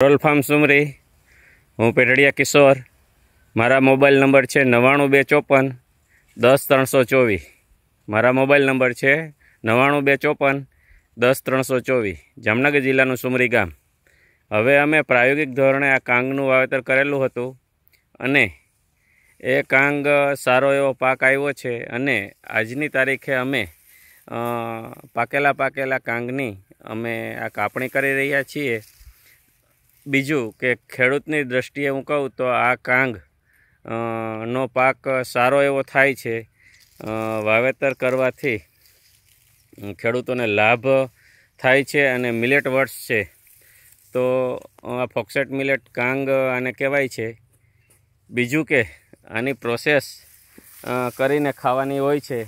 role farm Sumri હું પેઢડિયા કિશોર મારા mobile number છે નવ્વાણું બે ચોપન દસ ત્રણસો ચોવીસ મારા મોબાઈલ નંબર છે નવ્વાણું બે ચોપન દસ ત્રણસો ચોવીસ જામનગર જિલ્લાનું સુમરી ગામ હવે અમે પ્રાયોગિક ધોરણે આ કાંગનું વાવેતર કરેલું હતું અને એ કાંગ સારો એવો પાક આવ્યો છે અને આજની તારીખે અમે પાકેલા પાકેલા કાંગની અમે આ કાપણી કરી રહ્યા છીએ બીજું કે ખેડૂતની દ્રષ્ટિએ હું કહું તો આ કાંગ નો પાક સારો એવો થાય છે વાવેતર કરવાથી ખેડૂતોને લાભ થાય છે અને મિલેટ વર્ષ છે તો આ ફોક્સેટ મિલેટ કાંગ આને કહેવાય છે બીજું કે આની પ્રોસેસ કરીને ખાવાની હોય છે